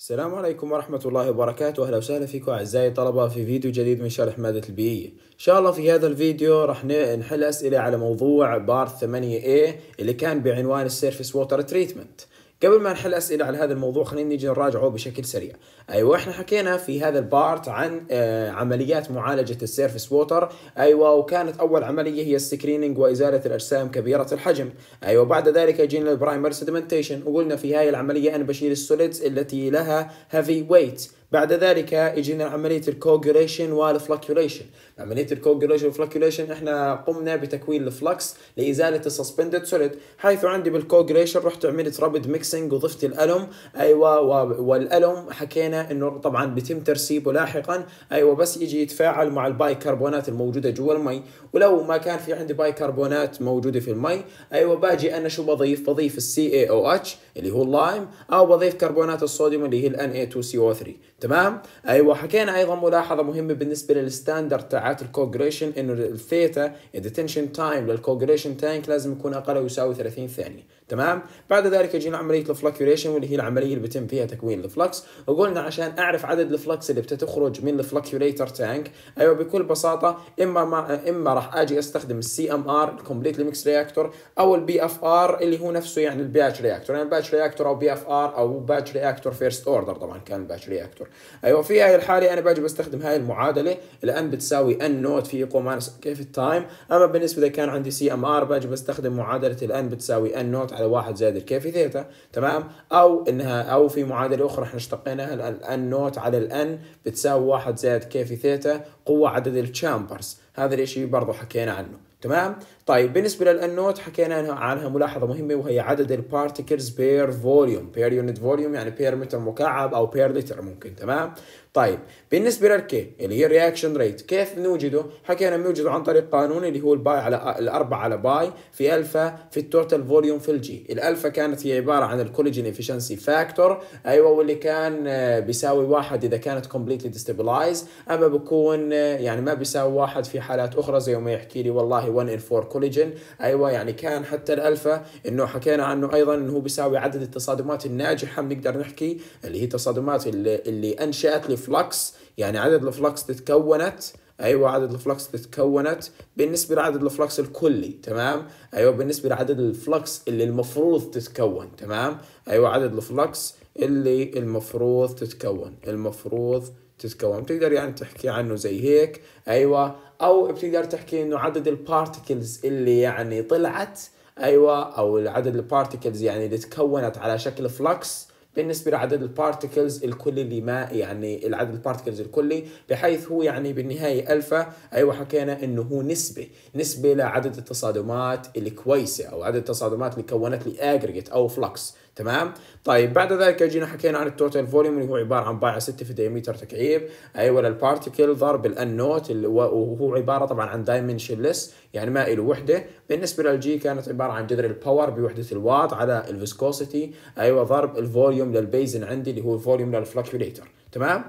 السلام عليكم ورحمة الله وبركاته أهلا وسهلا فيكم أعزائي الطلبة في فيديو جديد من شرح مادة البيئية إن شاء الله في هذا الفيديو رح نحل أسئلة على موضوع بار 8A اللي كان بعنوان السيرفيس ووتر تريتمنت قبل ما نحل اسئله على هذا الموضوع خلينا نيجي نراجعه بشكل سريع ايوه احنا حكينا في هذا البارت عن آه، عمليات معالجه السيرفس ووتر ايوه وكانت اول عمليه هي السكرينينج وازاله الاجسام كبيره الحجم ايوه بعد ذلك جينا البرايمر سيدمنتيشن وقلنا في هاي العمليه انا بشيل السوليدز التي لها هيفي ويت بعد ذلك يجينا عمليه الكوجريشن والفلكيوليشن عمليه الكوجريشن والفلكيوليشن احنا قمنا بتكوين الفلكس لازاله السسبندد سوليد حيث عندي بالكوجريشن رحت عملت رابد ميكسنج وضفت الالوم ايوه والالوم حكينا انه طبعا بيتم ترسيبه لاحقا ايوه بس يجي يتفاعل مع البايكربونات الموجوده جوا المي ولو ما كان في عندي بايكربونات موجوده في المي ايوه باجي انا شو بضيف بضيف السي اي او اتش اللي هو اللايم او بضيف كربونات الصوديوم اللي هي ال اي 2 سي او 3 تمام ايوه حكينا ايضا ملاحظه مهمه بالنسبه للستاندرد تاعت الكوجريشن انه الثيتا الديتنشن تايم للكوجريشن تانك لازم يكون اقل ويساوي 30 ثانيه تمام بعد ذلك يجينا عمليه الفلكيوليشن واللي هي العمليه اللي بيتم فيها تكوين الفلكس وقلنا عشان اعرف عدد الفلكس اللي بتخرج من الفلكيوليتر تانك ايوه بكل بساطه اما ما اما راح اجي استخدم السي ام ار الكومبليت ميكس رياكتور او البي اف ار اللي هو نفسه يعني الباتش رياكتور يعني الباتش رياكتور او بي اف ار او باتش رياكتور فيرست اوردر طبعا كان الباتش رياكتور ايوه في هاي الحاله انا باجي بستخدم هاي المعادله الان بتساوي ان نوت في ايكو ماينس كيف التايم اما بالنسبه اذا كان عندي سي ام ار باجي بستخدم معادله الان بتساوي ان نوت على واحد زائد في ثيتا تمام او انها او في معادله اخرى احنا اشتقيناها الان نوت على الان بتساوي واحد زائد كي في ثيتا قوه عدد الشامبرز هذا الشيء برضه حكينا عنه تمام طيب بالنسبه للانوت حكينا عنها ملاحظه مهمه وهي عدد البارتكلز بير فوليوم بير يونت فوليوم يعني بير متر مكعب او بير لتر ممكن تمام طيب بالنسبه للكي اللي هي الرياكشن ريت كيف بنوجده حكينا بنوجده عن طريق قانون اللي هو الباي على الأربعة على باي في الفا في التوتال فوليوم في الجي الالفا كانت هي عباره عن الكولاجين افشنسي فاكتور ايوه واللي كان آه، بيساوي واحد اذا كانت كومبليتلي ديستابلايز اما بكون آه، يعني ما بيساوي واحد في حالات اخرى زي ما يحكي لي والله 1 ان 4 كوليجن ايوه يعني كان حتى الالفا انه حكينا عنه ايضا انه هو بيساوي عدد التصادمات الناجحه بنقدر نحكي اللي هي تصادمات اللي, اللي انشات الفلكس يعني عدد الفلكس تكونت ايوه عدد الفلكس اللي تكونت بالنسبه لعدد الفلكس الكلي تمام ايوه بالنسبه لعدد الفلكس اللي المفروض تتكون تمام ايوه عدد الفلكس اللي المفروض تتكون المفروض تتكون بتقدر يعني تحكي عنه زي هيك ايوه او بتقدر تحكي انه عدد البارتكلز اللي يعني طلعت ايوه او عدد البارتكلز يعني اللي تكونت على شكل فلكس بالنسبه لعدد البارتكلز الكلي اللي ما يعني العدد البارتكلز الكلي بحيث هو يعني بالنهايه الفا ايوه حكينا انه هو نسبه نسبه لعدد التصادمات الكويسه او عدد التصادمات اللي كونت لي اجريجيت او فلكس تمام طيب بعد ذلك جينا حكينا عن التوتال فوليوم اللي هو عباره عن بايع 6 في ديمتر تكعيب ايوه للبارتيكل ضرب الان نوت وهو عباره طبعا عن دايمنشنلس يعني ما له وحده بالنسبه للجي كانت عباره عن جذر الباور بوحده الواط على الفيسكوسيتي ايوه ضرب الفوليوم للبيزن عندي اللي هو الفوليوم للفلكيوليتر تمام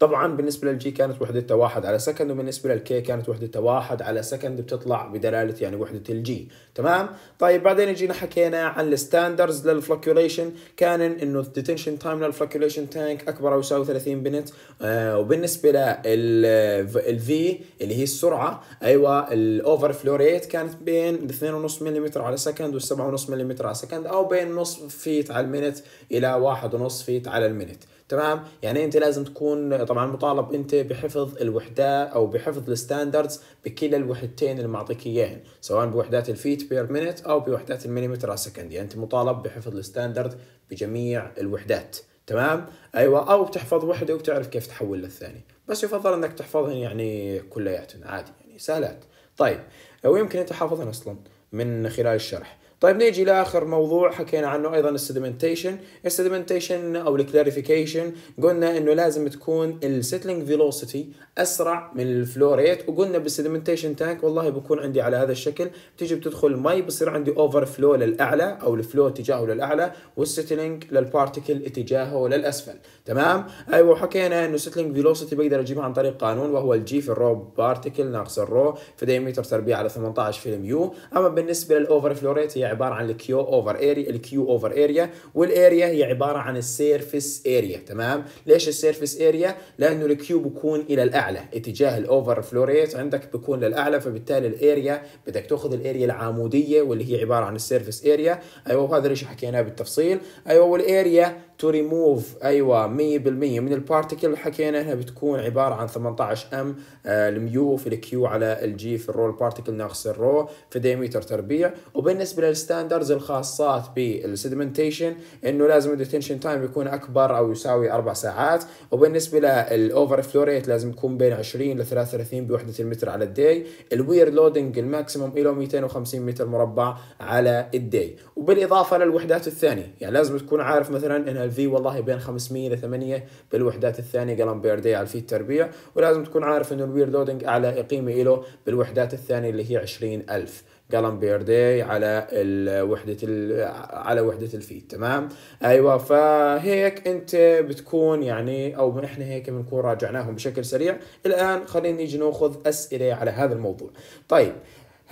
طبعا بالنسبه للجي كانت وحدتها واحد على سكند وبالنسبه للكي كانت وحدتها واحد على سكند بتطلع بدلاله يعني وحده الجي تمام طيب بعدين جينا حكينا عن الستاندرز للفلكيوليشن كان انه الديتنشن تايم للفلكيوليشن تانك اكبر او يساوي 30 بنت آه وبالنسبه للفي اللي هي السرعه ايوه الاوفر فلو ريت كانت بين 2.5 ملم على سكند و 7.5 ملم على سكند او بين نص فيت على المينت الى 1.5 فيت على المينت تمام يعني انت لازم تكون طبعا مطالب انت بحفظ الوحده او بحفظ الستاندردز بكلا الوحدتين اللي معطيك اياهن سواء بوحدات الفيت بير مينت او بوحدات المليمتر سكند يعني انت مطالب بحفظ الستاندرد بجميع الوحدات تمام ايوه او بتحفظ وحده وبتعرف كيف تحول للثانيه بس يفضل انك تحفظهن يعني كلياتهن عادي يعني سهلات طيب ويمكن انت حافظهن اصلا من خلال الشرح طيب نيجي لاخر موضوع حكينا عنه ايضا السيدمنتيشن السيدمنتيشن او الكلاريفيكيشن قلنا انه لازم تكون السيتلينج فيلوسيتي اسرع من الفلوريت وقلنا بالسيدمنتيشن تانك والله بكون عندي على هذا الشكل بتيجي بتدخل مي بصير عندي اوفر فلو للاعلى او الفلو اتجاهه للاعلى والسيتلينج للبارتكل اتجاهه للاسفل تمام ايوه حكينا انه السيتلينج فيلوسيتي بقدر اجيبها عن طريق قانون وهو الجي في الرو بارتكل ناقص الرو في دايمتر تربيع على 18 في الميو اما بالنسبه للاوفر فلوريت هي عباره عن الكيو اوفر اريا الكيو اوفر اريا والاريا هي عباره عن السيرفيس اريا تمام ليش السيرفيس اريا لانه الكيو بكون الى الاعلى اتجاه الاوفر فلو عندك بكون للاعلى فبالتالي الاريا بدك تاخذ الاريا العموديه واللي هي عباره عن السيرفيس اريا ايوه وهذا الشيء حكيناه بالتفصيل ايوه والاريا تو ريموف ايوه 100% من البارتكل حكينا انها بتكون عباره عن 18 ام آه، الميو في الكيو على الجي في الرول بارتكل ناقص الرو في ديميتر تربيع وبالنسبه للستاندرز الخاصات بالسيدمنتيشن انه لازم الديتنشن تايم يكون اكبر او يساوي اربع ساعات وبالنسبه للاوفر فلو ريت لازم يكون بين 20 ل 33 بوحده المتر على الداي الوير لودنج الماكسيموم له 250 متر مربع على الداي وبالاضافه للوحدات الثانيه يعني لازم تكون عارف مثلا انها في والله بين 500 ل 8 بالوحدات الثانيه قلم بير على الفيت تربيع ولازم تكون عارف انه الوير لودنج اعلى قيمه له بالوحدات الثانيه اللي هي 20000 قلم بير على وحدة على وحدة الفيت تمام ايوه فهيك انت بتكون يعني او احنا هيك بنكون راجعناهم بشكل سريع الان خلينا نيجي ناخذ اسئله على هذا الموضوع طيب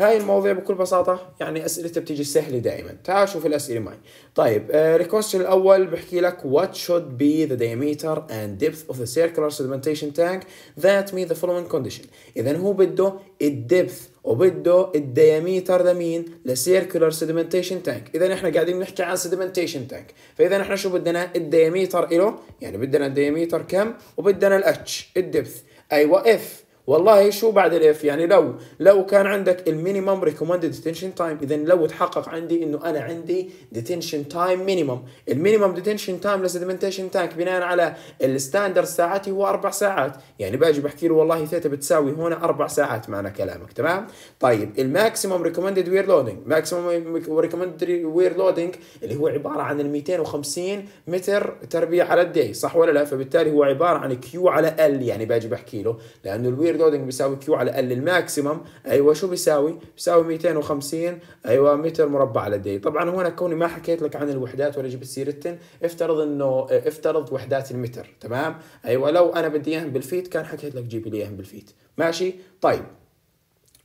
هاي المواضيع بكل بساطة يعني أسئلتها بتيجي سهلة دائما تعال شوف الأسئلة معي طيب الكويستشن آه، الأول بحكي لك what should be the diameter and depth of the circular sedimentation tank that meet the following condition إذا هو بده الدبث وبده الدياميتر ده مين؟ لسيركولار سيدمنتيشن تانك، إذا احنا قاعدين نحكي عن سيدمنتيشن تانك، فإذا احنا شو بدنا؟ الدياميتر له يعني بدنا الدياميتر كم؟ وبدنا الاتش، الدبث، أيوه اف والله شو بعد الاف يعني لو لو كان عندك المينيمم ريكومندد ديتنشن تايم اذا لو تحقق عندي انه انا عندي ديتنشن تايم مينيمم المينيمم ديتنشن تايم للسيدمنتيشن تانك بناء على الستاندرد ساعتي هو اربع ساعات يعني باجي بحكي له والله ثيتا بتساوي هنا اربع ساعات معنى كلامك تمام طيب الماكسيمم ريكومندد وير لودنج ماكسيمم ريكومندد وير لودنج اللي هو عباره عن ال 250 متر تربيع على الدي صح ولا لا فبالتالي هو عباره عن كيو على ال يعني باجي بحكي له لانه الوير لودنج بيساوي كيو على ال الماكسيمم ايوه شو بيساوي؟ بيساوي 250 ايوه متر مربع على دي طبعا هون كوني ما حكيت لك عن الوحدات ولا جبت سيرتن افترض انه آه، افترض وحدات المتر تمام ايوه لو انا بدي اياهم بالفيت كان حكيت لك جيب لي اياهم بالفيت ماشي طيب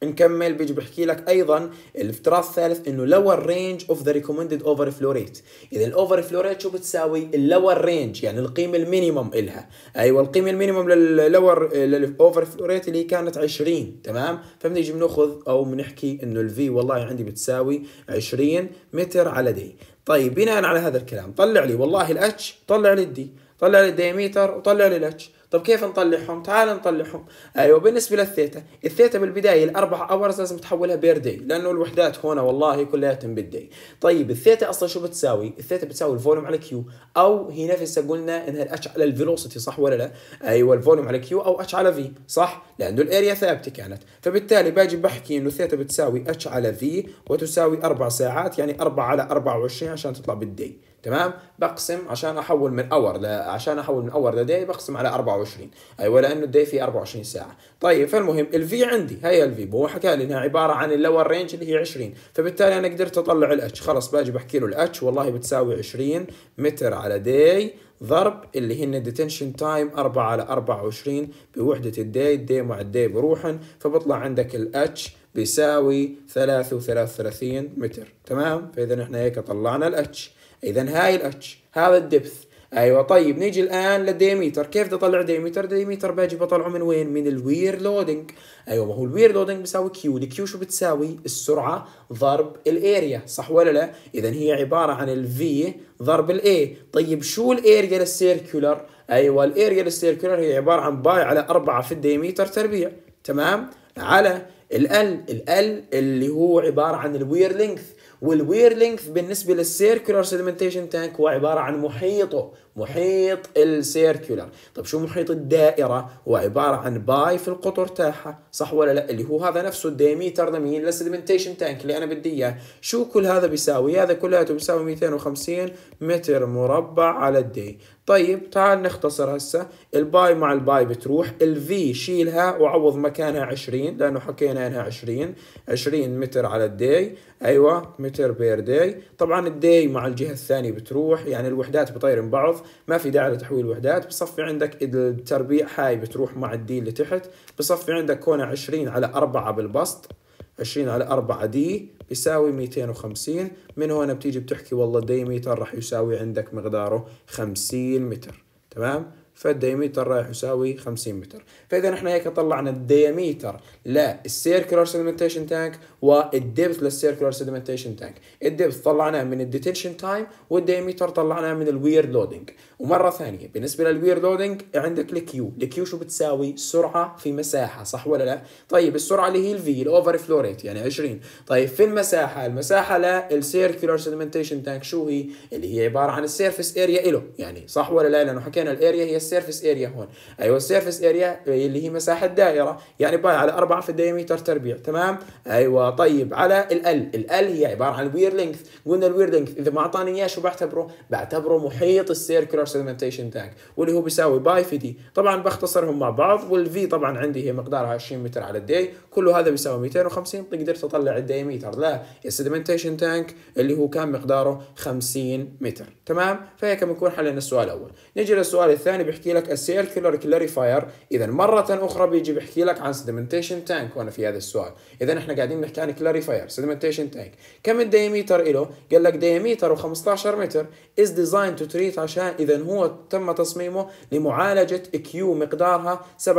نكمل بيجي بحكي لك ايضا الافتراض الثالث انه lower range of the recommended overflow rate اذا الاوفر فلو ريت شو بتساوي اللور range يعني القيمه المينيمم الها ايوه القيمه المينيمم للور للاوفر فلو ريت اللي كانت 20 تمام فبنيجي بناخذ او بنحكي انه الفي والله عندي بتساوي 20 متر على دي طيب بناء على هذا الكلام طلع لي والله الاتش طلع لي الدي طلع لي الديميتر وطلع لي الاتش طب كيف نطلعهم؟ تعال نطلعهم ايوه بالنسبه للثيتا الثيتا بالبدايه الاربع اورز لازم تحولها بير دي لانه الوحدات هنا والله كلها بالدي طيب الثيتا اصلا شو بتساوي؟ الثيتا بتساوي الفوليوم على كيو او هي نفسها قلنا انها الاتش على الفيلوسيتي صح ولا لا؟ ايوه الفوليوم على كيو او اتش على في صح؟ لانه الاريا ثابته كانت فبالتالي باجي بحكي انه الثيتا بتساوي اتش على في وتساوي اربع ساعات يعني 4 على 24 عشان تطلع بالدي تمام بقسم عشان احول من اور ل... عشان احول من اور لدي بقسم على 24 ايوه لانه الدي فيه 24 ساعه طيب فالمهم الفي عندي هي الفي هو حكى لي انها عباره عن اللور رينج اللي هي 20 فبالتالي انا قدرت اطلع الاتش خلص باجي بحكي له الاتش والله بتساوي 20 متر على دي ضرب اللي هن ديتنشن تايم 4 على 24 بوحده الدي الدي مع الدي بروحن فبطلع عندك الاتش بيساوي 33 متر تمام فاذا احنا هيك طلعنا الاتش اذا هاي الاتش هذا الدبث ايوه طيب نيجي الان للديميتر كيف بدي اطلع ديميتر ديميتر باجي بطلعه من وين من الوير لودنج ايوه ما هو الوير لودنج بيساوي كيو الكيو شو بتساوي السرعه ضرب الاريا صح ولا لا اذا هي عباره عن الفي ضرب الاي طيب شو الاريا للسيركولر ايوه الاريا للسيركولر هي عباره عن باي على 4 في الديميتر تربيع تمام على ال ال اللي هو عباره عن الوير لينث والوير لينث بالنسبه للسيركلر سيدمنتيشن تانك هو عباره عن محيطه محيط السيركولر طيب شو محيط الدائرة هو عبارة عن باي في القطر تاعها صح ولا لا اللي هو هذا نفسه الديميتر لمين لسيدمنتيشن تانك اللي أنا بدي إياه شو كل هذا بيساوي هذا كلياته بيساوي 250 متر مربع على الدي طيب تعال نختصر هسه الباي مع الباي بتروح الفي شيلها وعوض مكانها 20 لانه حكينا انها 20 20 متر على الدي ايوه متر بير دي طبعا الدي مع الجهه الثانيه بتروح يعني الوحدات بطير من بعض ما في داعي لتحويل وحدات بصفي عندك التربيع هاي بتروح مع الدي لتحت بصفي عندك كونه 20 على 4 بالبسط 20 على 4 دي بيساوي 250 من هون بتيجي بتحكي والله متر راح يساوي عندك مقداره 50 متر تمام فالديميتر رايح يساوي 50 متر فاذا احنا هيك طلعنا الديميتر للسيركلر سيدمنتيشن تانك والدبث للسيركلر سيدمنتيشن تانك الدبث طلعناه من الديتنشن تايم والديميتر طلعناه من الوير لودنج ومره ثانيه بالنسبه للوير لودنج عندك الكيو الكيو شو بتساوي سرعه في مساحه صح ولا لا طيب السرعه اللي هي الفي الاوفر فلو ريت يعني 20 طيب في المساحه المساحه للسيركلر سيدمنتيشن تانك شو هي اللي هي عباره عن السيرفيس اريا له يعني صح ولا لا لانه حكينا الاريا هي السيرفس اريا هون ايوه السيرفس اريا اللي هي مساحه دائره يعني باي على 4 في الدياميتر تربيع تمام ايوه طيب على ال ال هي عباره عن الوير لينث قلنا الوير لينث اذا ما اعطاني اياه شو بعتبره بعتبره محيط السيركلر سيدمنتيشن تانك واللي هو بيساوي باي في دي طبعا بختصرهم مع بعض والفي طبعا عندي هي مقدارها 20 متر على الدي كل هذا بيساوي 250 تقدر تطلع الدياميتر لا السيدمنتيشن تانك اللي هو كان مقداره 50 متر تمام فهيك بنكون حلينا السؤال الاول نجي للسؤال الثاني بيحكي لك السيل كيلر كلاريفاير اذا مره اخرى بيجي بيحكي لك عن سيدمنتيشن تانك وانا في هذا السؤال اذا احنا قاعدين نحكي عن كلاريفاير سيدمنتيشن تانك كم الديميتر له قال لك و 15 متر از ديزاين تو تريت عشان اذا هو تم تصميمه لمعالجه كيو مقدارها 7.8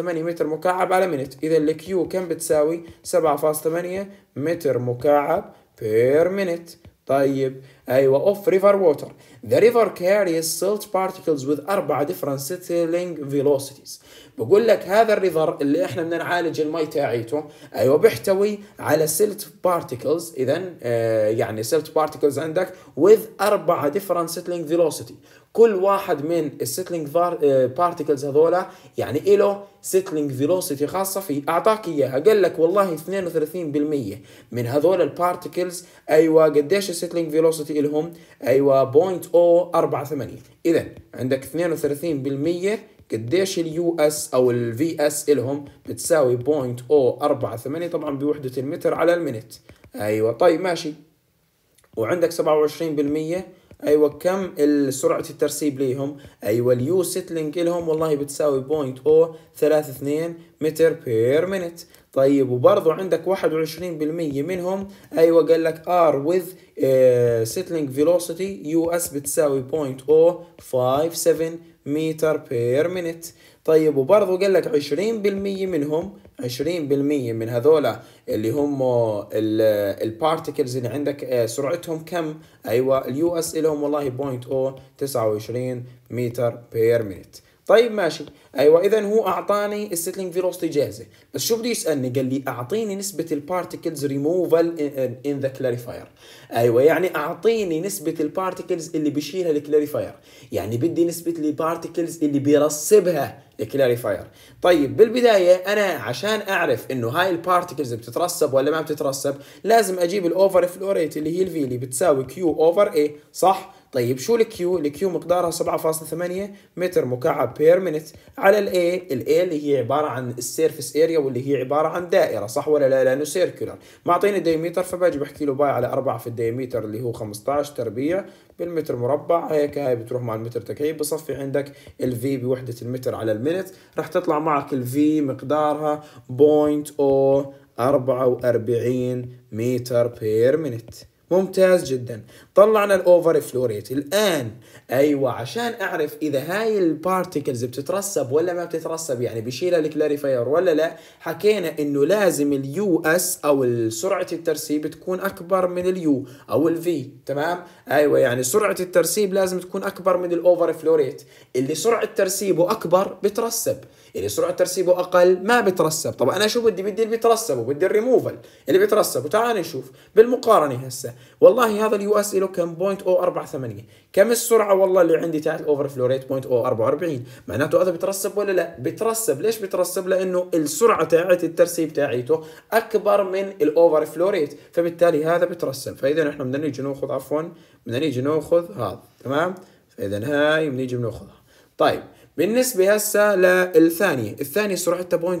متر مكعب على منت اذا الكيو كم بتساوي 7.8 متر مكعب بير minute طيب أيوة of river water the river carries salt particles with أربع different settling velocities بقول لك هذا الريفر اللي احنا بدنا نعالج المي تاعيته ايوه بيحتوي على سيلت بارتكلز اذا يعني سيلت بارتكلز عندك وذ اربعه ديفرنت سيتلينج فيلوسيتي كل واحد من السيتلينج آه، بارتكلز هذولا يعني له سيتلينج فيلوسيتي خاصه فيه اعطاك اياها قال لك والله 32% من هذول البارتكلز ايوه قديش السيتلينج فيلوسيتي لهم ايوه 0.048 اذا عندك 32% قديش اليو اس او الفي اس الهم بتساوي 0.048 طبعا بوحدة المتر على المنت ايوه طيب ماشي وعندك 27% ايوه كم سرعه الترسيب ليهم ايوه اليو سيتلينج لهم والله بتساوي 0.032 متر بير مينت طيب وبرضه عندك 21% منهم ايوه قال لك ار وذ سيتلينج فيلوسيتي يو اس بتساوي 0.057 متر بير منت طيب وبرضه قال لك 20% منهم 20% من هذولا اللي هم البارتكلز اللي عندك آه، سرعتهم كم ايوه اليو اس لهم والله 0.029 متر بير مينت طيب ماشي ايوه اذا هو اعطاني السيتلينج فيلوستي جاهزه بس شو بده يسالني قال لي اعطيني نسبه البارتكلز ريموفال ان ذا كلاريفاير ايوه يعني اعطيني نسبه البارتكلز اللي بشيلها الكلاريفاير يعني بدي نسبه البارتكلز اللي بيرسبها الكلاريفاير طيب بالبدايه انا عشان اعرف انه هاي البارتكلز بتترسب ولا ما بتترسب لازم اجيب الاوفر فلو ريت اللي هي الفي اللي بتساوي كيو اوفر اي صح طيب شو الكيو الكيو مقدارها 7.8 متر مكعب بير مينت على الاي الاي اللي هي عباره عن السيرفس اريا واللي هي عباره عن دائره صح ولا لا لانه سيركيولر، معطيني ديميتر فباجي بحكي له باي على 4 في الديميتر اللي هو 15 تربيع بالمتر مربع هيك هاي بتروح مع المتر تكعيب بصفي عندك الفي بوحده المتر على المينت راح تطلع معك الفي مقدارها 44 متر بير مينت ممتاز جدا طلعنا الاوفر فلو ريت الان ايوه عشان اعرف اذا هاي البارتكلز بتترسب ولا ما بتترسب يعني بشيلها الكلاريفاير ولا لا حكينا انه لازم اليو اس او سرعه الترسيب تكون اكبر من اليو او الفي تمام ايوه يعني سرعه الترسيب لازم تكون اكبر من الاوفر فلو ريت اللي سرعه ترسيبه اكبر بترسب اللي سرعه ترسيبه اقل ما بترسب طب انا شو بدي بدي اللي بيترسبوا بدي الريموفل اللي بيترسبوا تعال نشوف بالمقارنه هسه والله هذا اليو اس كم بوينت او 48 كم السرعه والله اللي عندي تاعت الاوفر فلو ريت او 44 معناته هذا بترسب ولا لا بترسب ليش بترسب لانه السرعه تاعت الترسيب تاعيته اكبر من الاوفر فلو ريت فبالتالي هذا بترسب فاذا احنا بدنا نيجي ناخذ عفوا بدنا نيجي ناخذ هذا تمام فاذا هاي بنيجي بناخذها طيب بالنسبة هسه للثانية الثانية سرعتها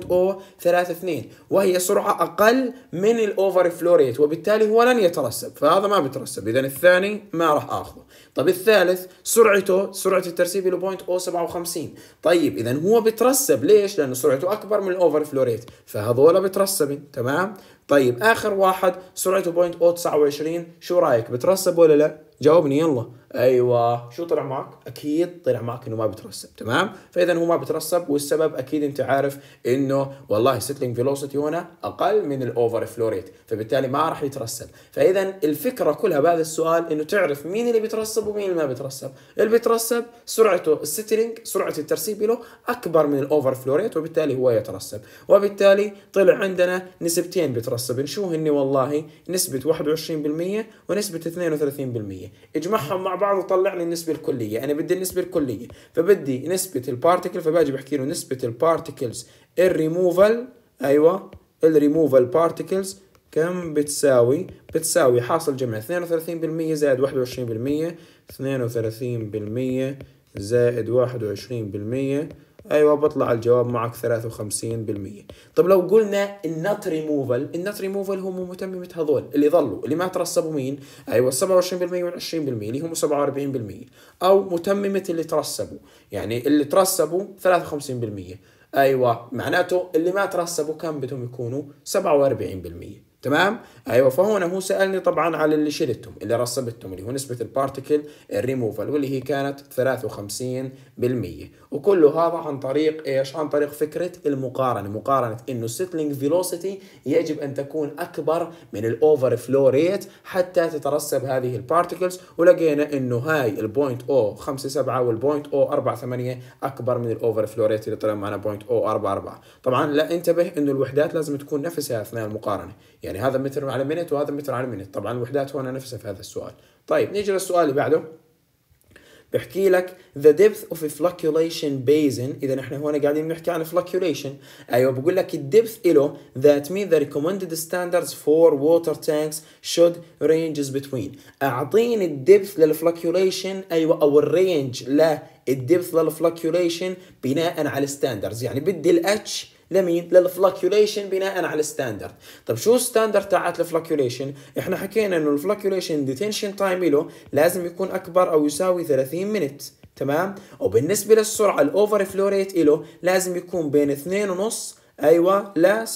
اثنين وهي سرعة أقل من الأوفر فلو ريت وبالتالي هو لن يترسب فهذا ما بترسب إذا الثاني ما راح آخذه طب الثالث سرعته سرعة الترسيب له وخمسين طيب إذا هو بترسب ليش؟ لأنه سرعته أكبر من الأوفر فلو ريت فهذولا بترسب تمام طيب اخر واحد سرعته 29 شو رايك بترسب ولا لا جاوبني يلا ايوه شو طلع معك اكيد طلع معك انه ما بترسب تمام فاذا هو ما بترسب والسبب اكيد انت عارف انه والله سيتلينج فيلوسيتي هنا اقل من الاوفر فلو ريت فبالتالي ما راح يترسب فاذا الفكره كلها بهذا السؤال انه تعرف مين اللي بيترسب ومين اللي ما بيترسب اللي بيترسب سرعته السيتلينج سرعه الترسيب له اكبر من الاوفر فلو ريت وبالتالي هو يترسب وبالتالي طلع عندنا نسبتين بترسب الصبن شو هن والله نسبة 21% ونسبة 32% اجمعهم مع بعض وطلع لي النسبة الكلية أنا بدي النسبة الكلية فبدي نسبة البارتكل فباجي بحكي له نسبة البارتكلز الريموفال أيوة الريموفال بارتكلز كم بتساوي؟ بتساوي حاصل جمع 32% زائد 21% 32% زائد 21% ايوه بطلع الجواب معك 53% طب لو قلنا النت ريموفل النت ريموفل هم متممة هذول اللي ظلوا اللي ما ترسبوا مين ايوه 27% وال 20% اللي هم 47% او متممة اللي ترسبوا يعني اللي ترسبوا 53% ايوه معناته اللي ما ترسبوا كم بدهم يكونوا 47% تمام ايوه فهون هو سالني طبعا على اللي شلتهم اللي رسبتهم اللي هو نسبه البارتكل ريموفال واللي هي كانت 53% وكل هذا عن طريق ايش عن طريق فكره المقارنه مقارنه انه السيتلينج فيلوسيتي يجب ان تكون اكبر من الاوفر فلو ريت حتى تترسب هذه البارتكلز ولقينا انه هاي البوينت او 57 والبوينت او 48 اكبر من الاوفر فلو ريت اللي طلع معنا بوينت او 44 طبعا لا انتبه انه الوحدات لازم تكون نفسها اثناء المقارنه يعني يعني هذا متر على منت وهذا متر على منت طبعا الوحدات هنا نفسها في هذا السؤال طيب نيجي للسؤال اللي بعده بحكي لك the depth of a flocculation basin اذا احنا هون قاعدين بنحكي عن flocculation ايوه بقول لك الدبث له that means the recommended standards for water tanks should ranges between اعطيني الدبث للflocculation ايوه او الرينج للدبث للflocculation بناء على الستاندرز يعني بدي الاتش لمين؟ للفلكيوليشن بناء على الستاندرد طيب شو الستاندرد تاعت الفلكيوليشن؟ احنا حكينا انه الفلكيوليشن ديتنشن تايم له لازم يكون اكبر او يساوي 30 منت. تمام؟ وبالنسبة للسرعة الاوفر فلو ريت له لازم يكون بين 2.5 ايوه ل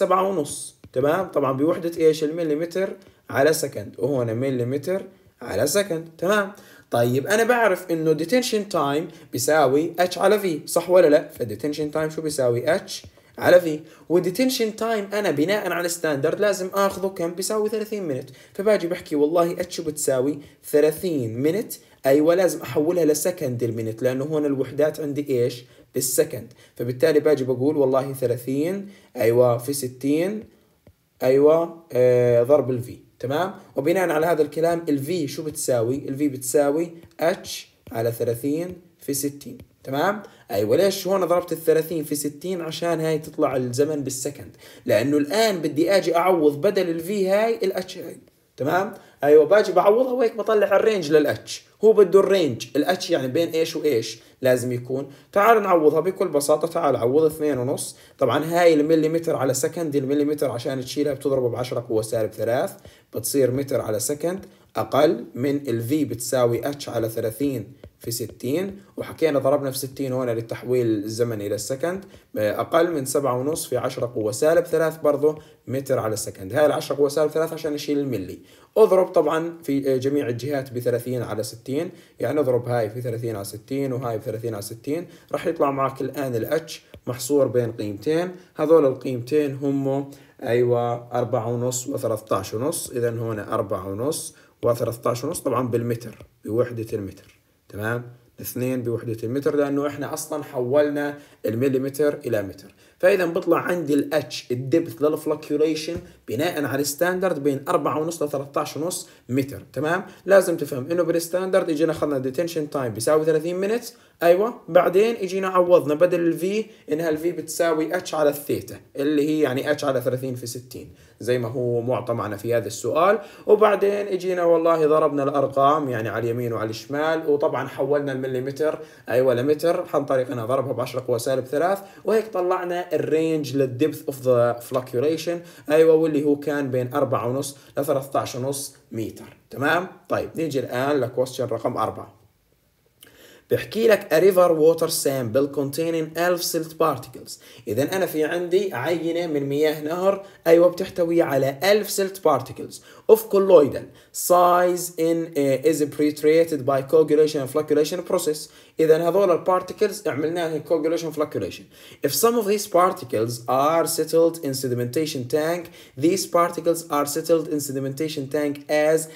7.5 تمام؟ طبعا بوحدة ايش؟ المليمتر على سكند وهون مليمتر على سكند تمام؟ طيب انا بعرف انه ديتنشن تايم بيساوي اتش على في صح ولا لا فالديتنشن تايم شو بيساوي اتش على في والديتنشن تايم انا بناء على ستاندرد لازم اخذه كم بيساوي 30 منت فباجي بحكي والله اتش بتساوي 30 منت ايوه لازم احولها لسكند المنت لانه هون الوحدات عندي ايش بالسكند فبالتالي باجي بقول والله 30 ايوه في 60 ايوه آه ضرب الفي تمام وبناء على هذا الكلام الفي شو بتساوي الفي بتساوي اتش على 30 في 60 تمام ايوه ليش هون ضربت ال 30 في 60 عشان هاي تطلع الزمن بالسكند لانه الان بدي اجي اعوض بدل الفي هاي الاتش هاي تمام ايوه باجي بعوضها وهيك بطلع الرينج للاتش هو بده الرينج الاتش يعني بين ايش وايش لازم يكون تعال نعوضها بكل بساطه تعال عوض اثنين ونص طبعا هاي المليمتر على سكند المليمتر عشان تشيلها بتضربه ب 10 قوه سالب ثلاث بتصير متر على سكند أقل من ال V بتساوي H على 30 في 60 وحكينا ضربنا في 60 هنا للتحويل الزمني إلى السكند آه، أقل من 7.5 في 10 قوة سالب 3 برضه متر على السكند هاي العشرة 10 قوة سالب 3 عشان نشيل الملي اضرب طبعا في آه، جميع الجهات ب 30 على 60 يعني اضرب هاي في 30 على 60 وهاي ب 30 على 60 راح يطلع معك الآن ال H محصور بين قيمتين هذول القيمتين هم أيوة 4.5 و 13.5 إذا هنا 4.5 و13 ونص طبعا بالمتر بوحدة المتر تمام اثنين بوحدة المتر لأنه إحنا أصلا حولنا المليمتر إلى متر فإذا بطلع عندي الاتش الدبث للفلكيوليشن بناء على الستاندرد بين 4 ونص ل 13 ونص متر تمام لازم تفهم إنه بالستاندرد إجينا أخذنا ديتنشن تايم بيساوي 30 مينت ايوه بعدين اجينا عوضنا بدل الفي انها الفي بتساوي اتش على الثيتا اللي هي يعني اتش على 30 في 60 زي ما هو معطى معنا في هذا السؤال وبعدين اجينا والله ضربنا الارقام يعني على اليمين وعلى الشمال وطبعا حولنا المليمتر ايوه لمتر عن طريق انها ضربها ب 10 قوى سالب 3 وهيك طلعنا الرينج للدبث اوف ذا فلكيوليشن ايوه واللي هو كان بين 4.5 ل 13.5 متر تمام طيب نيجي الان لكويستشن رقم 4 بحكي لك a river water sample containing 1000 silt particles إذا أنا في عندي عينة من مياه نهر أيوة بتحتوي على 1000 silt particles of colloidal size in uh, is pre-treated by coagulation and flocculation process إذا هذول البارتكلز عملنا لهم coagulation flocculation if some of these particles are settled in sedimentation tank these particles are settled in sedimentation tank as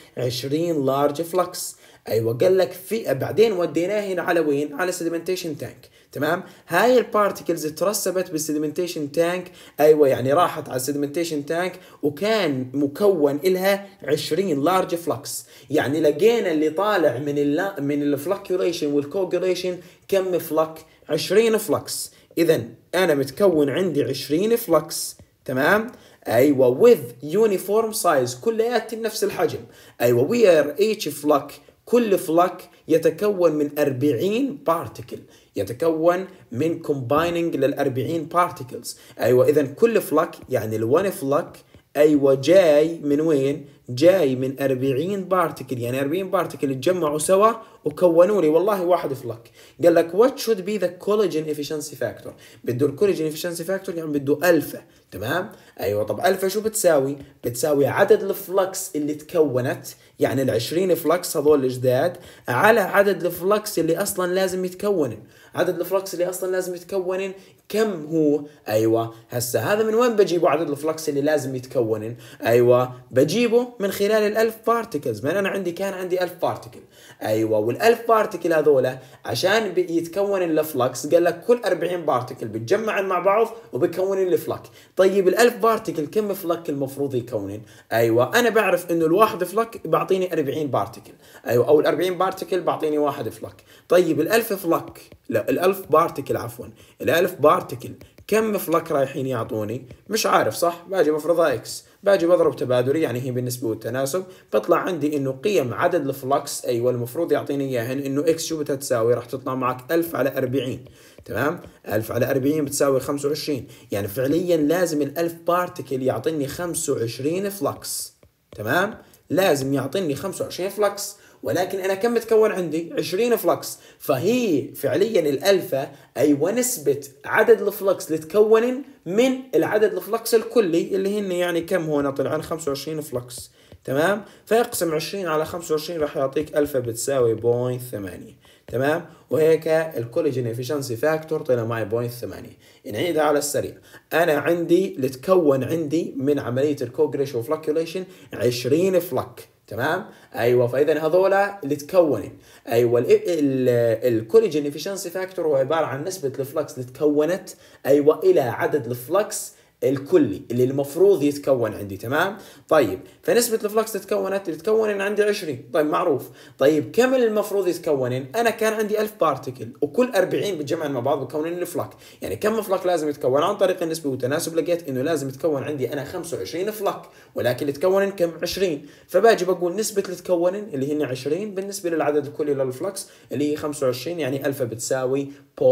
20 large flux ايوه قال لك في بعدين وديناه هنا على وين؟ على سيدمنتيشن تانك، تمام؟ هاي البارتكلز ترسبت بالسيدمنتيشن تانك، ايوه يعني راحت على السيدمنتيشن تانك وكان مكون الها 20 لارج فلكس، يعني لقينا اللي طالع من ال من الفلكيوليشن والكوجريشن كم فلك؟ 20 فلكس، اذا انا متكون عندي 20 فلكس، تمام؟ ايوه with uniform size كلياتهم نفس الحجم، ايوه are each flux كل فلك يتكون من 40 بارتكل يتكون من كومبايننج لل 40 بارتكلز ايوه اذا كل فلك يعني ال1 فلك ايوه جاي من وين جاي من 40 بارتكل يعني 40 بارتكل تجمعوا سوا وكونوا لي والله واحد فلك قال لك وات شود بي ذا كولاجين افشنسي فاكتور بده الكولاجين افشنسي فاكتور يعني بده الفا تمام ايوه طب الفا شو بتساوي بتساوي عدد الفلكس اللي تكونت يعني ال20 فلكس هذول الجداد على عدد الفلكس اللي اصلا لازم يتكونن عدد الفلكس اللي اصلا لازم يتكونن كم هو ايوه هسه هذا من وين بجيبه عدد الفلكس اللي لازم يتكونن ايوه بجيبه من خلال الألف بارتكلز من أنا عندي كان عندي ألف بارتكل أيوة والألف بارتكل هذولا عشان يتكون الفلكس قال لك كل 40 بارتكل بتجمعن مع بعض وبكون الفلك طيب الألف بارتكل كم فلك المفروض يكونن أيوة أنا بعرف إنه الواحد فلك بعطيني 40 بارتكل أيوة أو ال 40 بارتكل بعطيني واحد فلك طيب الألف فلك لا الألف بارتكل عفوا الألف بارتكل كم فلك رايحين يعطوني مش عارف صح باجي بفرضها اكس باجي بضرب تبادلي يعني هي بالنسبه والتناسب بطلع عندي انه قيم عدد الفلكس ايوه المفروض يعطيني اياهن انه اكس شو بدها تساوي راح تطلع معك 1000 على 40 تمام 1000 على 40 بتساوي 25 يعني فعليا لازم ال1000 بارتكل يعطيني 25 فلكس تمام لازم يعطيني 25 فلكس ولكن انا كم متكون عندي 20 فلكس فهي فعليا الالفا اي نسبه عدد الفلكس اللي تكون من العدد الفلكس الكلي اللي هن يعني كم هون طلعان 25 فلكس تمام فاقسم 20 على 25 راح يعطيك الفا بتساوي بوينت 8 تمام وهيك الكولاجين افشنسي فاكتور طلع معي بوينت 8 نعيدها على السريع انا عندي اللي تكون عندي من عمليه الكوجريشن وفلكيوليشن 20 فلك تمام ايوه فاذا هذولا اللي تكونت ايوه الكوريجين افشنسي فاكتور هو عباره عن نسبه الفلكس اللي تكونت ايوه الى عدد الفلكس الكلي اللي المفروض يتكون عندي تمام طيب فنسبه الفلكس تكونت تتكون ان عندي 20 طيب معروف طيب كم المفروض يتكون انا كان عندي 1000 بارتكل وكل 40 بتجمعن مع بعض بكون الفلك يعني كم فلك لازم يتكون عن طريق النسبه والتناسب لقيت انه لازم يتكون عندي انا 25 فلك ولكن يتكون كم 20 فباجي بقول نسبه اللي تكون اللي هن 20 بالنسبه للعدد الكلي للفلكس اللي هي 25 يعني الفا بتساوي 0.8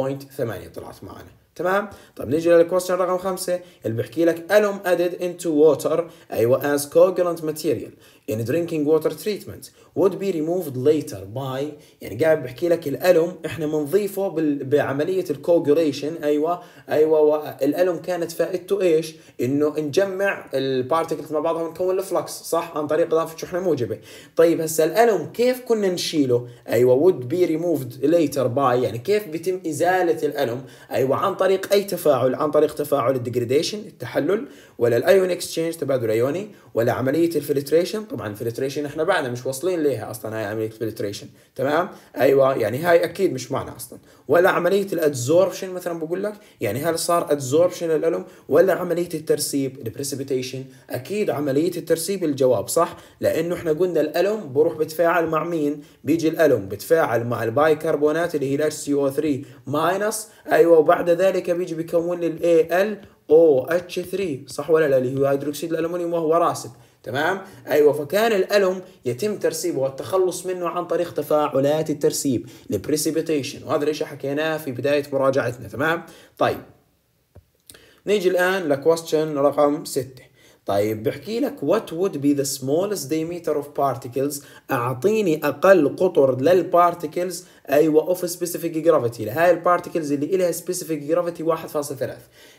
طلعت معنا تمام طب نيجي للكويستشن رقم خمسة اللي بيحكي لك alum added into water ايوه as كوجلنت material يعني drinking water treatment would be removed later by يعني قاعد بحكي لك الألم احنا بنضيفه بال... بعملية الكوجوريشن ايوه ايوه والألم كانت فائدته ايش؟ انه نجمع البارتكلز مع بعضها ونكون الفلكس صح؟ عن طريق اضافة شحنة موجبة. طيب هسا الألم كيف كنا نشيله؟ ايوه would be removed later by يعني كيف بيتم إزالة الألم؟ ايوه عن طريق اي تفاعل؟ عن طريق تفاعل الديجريديشن التحلل ولا الايون اكسشينج تبادل ايوني ولا عملية الفلتريشن طبعا الفلتريشن احنا بعدنا مش واصلين ليها اصلا هاي عمليه الفلتريشن تمام ايوه يعني هاي اكيد مش معنا اصلا ولا عمليه الادزوربشن مثلا بقول لك يعني هل صار ادزوربشن للالم ولا عمليه الترسيب البريسبيتيشن اكيد عمليه الترسيب الجواب صح لانه احنا قلنا الالم بروح بتفاعل مع مين بيجي الالم بتفاعل مع البايكربونات اللي هي الاتش سي او 3 ماينس ايوه وبعد ذلك بيجي بيكون لي الاي ال او اتش 3 صح ولا لا اللي هو هيدروكسيد الالومنيوم وهو راسب تمام ايوه فكان الالم يتم ترسيبه والتخلص منه عن طريق تفاعلات الترسيب البريسيبيتيشن وهذا الشيء حكيناه في بدايه مراجعتنا تمام طيب نيجي الان لكويستشن رقم ستة طيب بحكي لك what would be the smallest diameter of particles اعطيني اقل قطر للبارتكلز ايوه اوف سبيسيفيك جرافيتي لهاي البارتكلز اللي لها سبيسيفيك جرافيتي 1.3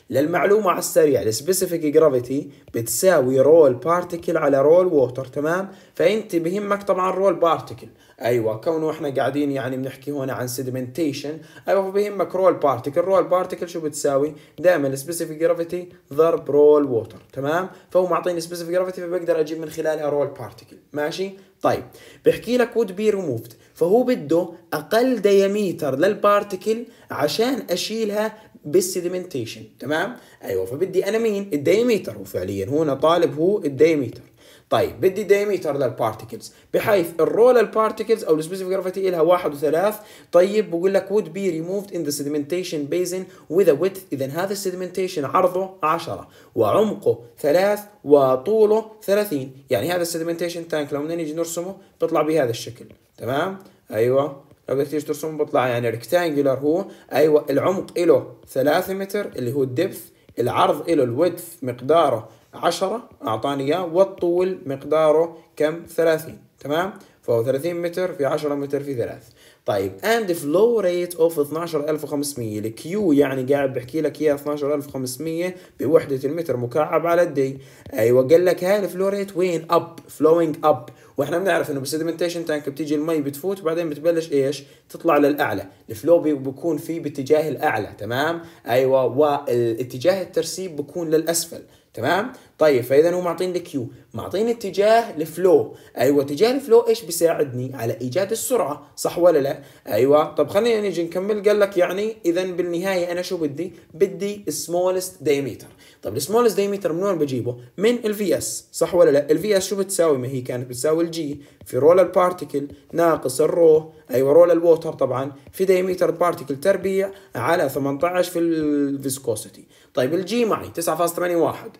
للمعلومة على السريع السبيسيفيك جرافيتي بتساوي رول بارتكل على رول ووتر تمام فانت بهمك طبعا رول بارتكل ايوه كونه احنا قاعدين يعني بنحكي هون عن سيدمنتيشن ايوه بهمك رول بارتكل رول بارتكل شو بتساوي دائما السبيسيفيك جرافيتي ضرب رول ووتر تمام فهو معطيني سبيسيفيك جرافيتي فبقدر اجيب من خلالها رول بارتكل ماشي طيب بحكي لك would be removed فهو بده اقل دياميتر للبارتكل عشان اشيلها بالسيدمنتيشن تمام ايوه فبدي انا مين الدايميتر وفعليا هنا طالب هو الدايميتر طيب بدي دايميتر للبارتكلز بحيث الرول البارتكلز او السبيسيفيك جرافيتي لها واحد وثلاث طيب بقول لك وود بي ريموفد ان ذا سيديمنتيشن بيزن وذ a اذا هذا السيديمنتيشن عرضه 10 وعمقه 3 وطوله 30 يعني هذا السيديمنتيشن تانك لو بدنا نيجي نرسمه بيطلع بهذا الشكل تمام ايوه لو بدك تيجي ترسم بيطلع يعني ريكتانجلر هو ايوه العمق له 3 متر اللي هو الدبث العرض له الودث مقداره 10 اعطاني اياه والطول مقداره كم 30 تمام فهو 30 متر في 10 متر في 3 طيب and flow rate of 12500 الكيو يعني قاعد بحكي لك اياها 12500 بوحده المتر مكعب على الدي ايوه قال لك هاي الفلو ريت وين اب فلوينج اب واحنا بنعرف انه بالسيدمنتيشن تانك بتيجي المي بتفوت وبعدين بتبلش ايش تطلع للاعلى الفلو بيكون فيه باتجاه الاعلى تمام ايوه والاتجاه الترسيب بيكون للاسفل تمام طيب فاذا هو معطيني الكيو معطيني اتجاه الفلو ايوه اتجاه الفلو ايش بيساعدني على ايجاد السرعه صح ولا لا ايوه طب خلينا نيجي يعني نكمل قال لك يعني اذا بالنهايه انا شو بدي بدي سمولست دايمتر طب السمولست دايمتر من وين بجيبه من الفي اس صح ولا لا الفي اس شو بتساوي ما هي كانت بتساوي الجي في رول البارتيكل ناقص الرو ايوه رول الووتر طبعا في دايمتر بارتيكل تربيع على 18 في الفيسكوسيتي طيب الجي معي 9.81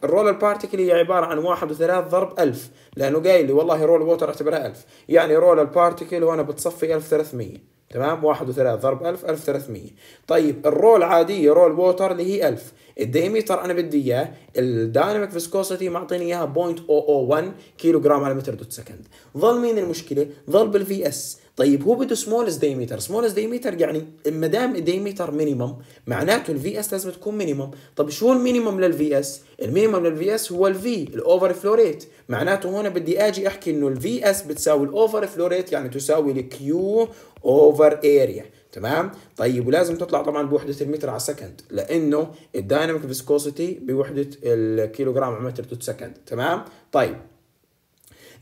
الرول البارتيكل اوتوماتيكلي هي عباره عن واحد وثلاث ضرب ألف لانه قايل لي والله رول ووتر اعتبرها ألف يعني رول البارتيكل وانا بتصفي 1300 تمام واحد وثلاث ضرب ألف ألف ثلاثمية طيب الرول عادية رول ووتر اللي هي ألف الديميتر أنا بدي إياه الدايناميك فيسكوسيتي معطيني إياها بوينت أو أو ون كيلو جرام على متر دوت سكند ظل مين المشكلة؟ ظل بالفي اس طيب هو بده سمولز ديميتر سمولز ديميتر يعني ما دام الديميتر مينيمم معناته الفي اس لازم تكون مينيمم طب شو المينيمم للفي اس المينيمم للفي اس هو الفي الاوفر فلو ريت معناته هون بدي اجي احكي انه الفي اس بتساوي الاوفر فلو ريت يعني تساوي الكيو اوفر اريا تمام طيب ولازم تطلع طبعا بوحده المتر على سكند لانه الدايناميك فيسكوسيتي بوحده الكيلوغرام على متر دوت سكند تمام طيب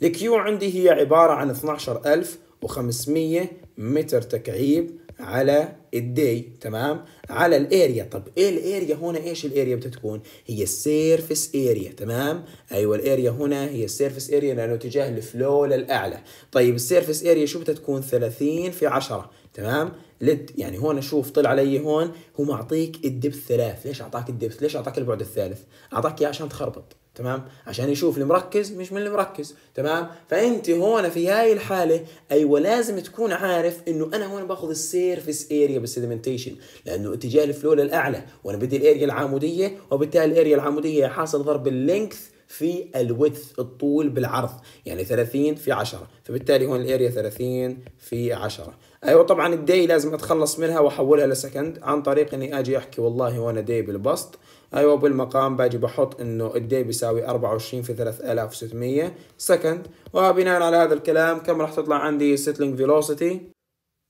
الكيو عندي هي عباره عن 12500 متر تكعيب على الدي تمام على الاريا طب ايه الاريا هنا ايش الاريا بتتكون هي السيرفس اريا تمام ايوه الاريا هنا هي السيرفس اريا لانه اتجاه الفلو للاعلى طيب السيرفس اريا شو بتتكون 30 في 10 تمام لد يعني هون شوف طلع علي هون هو معطيك الدبث ثلاث ليش اعطاك الدبث ليش اعطاك البعد الثالث اعطاك اياه عشان تخربط تمام عشان يشوف المركز مش من المركز تمام فانت هون في هاي الحاله ايوه لازم تكون عارف انه انا هون باخذ السيرفس اريا بالسيدمنتيشن لانه اتجاه الفلو للاعلى وانا بدي الاريا العموديه وبالتالي الاريا العموديه حاصل ضرب اللينكث في الوث الطول بالعرض يعني 30 في 10 فبالتالي هون الاريا 30 في 10 ايوه طبعا الدي لازم اتخلص منها واحولها لسكند عن طريق اني اجي احكي والله وانا دي بالبسط ايوه بالمقام باجي بحط انه الدي بيساوي 24 في 3600 سكند وبناء على هذا الكلام كم راح تطلع عندي سيتلينج فيلوسيتي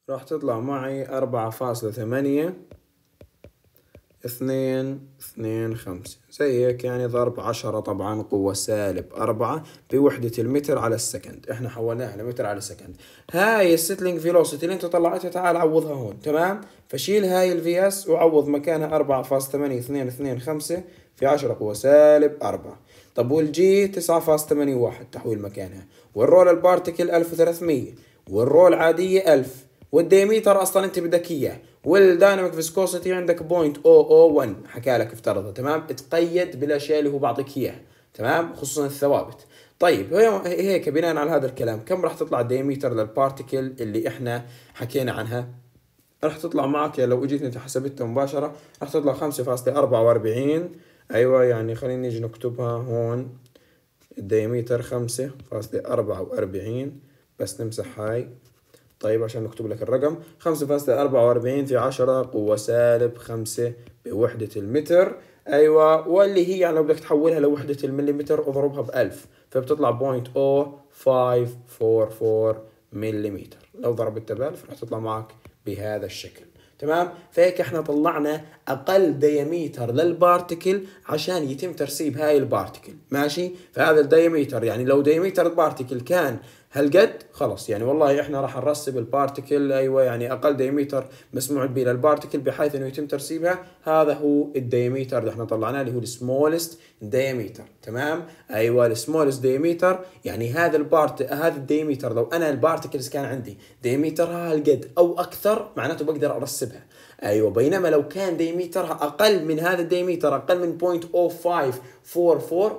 راح تطلع معي 4.8 اثنين اثنين خمسة زي هيك يعني ضرب عشرة طبعا قوة سالب أربعة بوحدة المتر على السكند احنا حولناها لمتر على السكند هاي الستلينج فيلوسيتي اللي انت طلعتها تعال عوضها هون تمام فشيل هاي الفي اس وعوض مكانها أربعة فاصل ثمانية اثنين اثنين خمسة في عشرة قوة سالب أربعة طب والجي تسعة فاصل ثمانية واحد تحويل مكانها والرول البارتكل ألف وثلاثمية والرول عادية ألف والديميتر اصلا انت بدك اياه والدايناميك فيسكوسيتي عندك 0.001 حكى لك افترضه تمام تقيد بالاشياء اللي هو بعطيك اياها تمام خصوصا الثوابت طيب هيك بناء على هذا الكلام كم راح تطلع الديميتر للبارتيكل اللي احنا حكينا عنها راح تطلع معك لو اجيت انت حسبتها مباشره راح تطلع 5.44 ايوه يعني خلينا نيجي نكتبها هون الديميتر 5.44 بس نمسح هاي طيب عشان نكتب لك الرقم 5.44 في 10 قوة سالب 5 بوحدة المتر أيوة واللي هي يعني لو بدك تحولها لوحدة المليمتر اضربها 1000 فبتطلع 0.0544 مليمتر لو ضربتها 1000 رح تطلع معك بهذا الشكل تمام فهيك احنا طلعنا اقل دياميتر للبارتكل عشان يتم ترسيب هاي البارتكل ماشي فهذا الدياميتر يعني لو دياميتر البارتكل كان هالقد خلاص يعني والله احنا راح نرسب البارتكل ايوه يعني اقل دايمتر مسموع به للبارتكل بحيث انه يتم ترسيبها هذا هو الدايمتر اللي احنا طلعناه اللي هو السمولست دايمتر تمام ايوه السمولست دايمتر يعني هذا البارت هذا الدايمتر لو انا البارتكلز كان عندي دايمترها هالقد او اكثر معناته بقدر ارسبها ايوه بينما لو كان دايمترها اقل من هذا الدايمتر اقل من 0.0544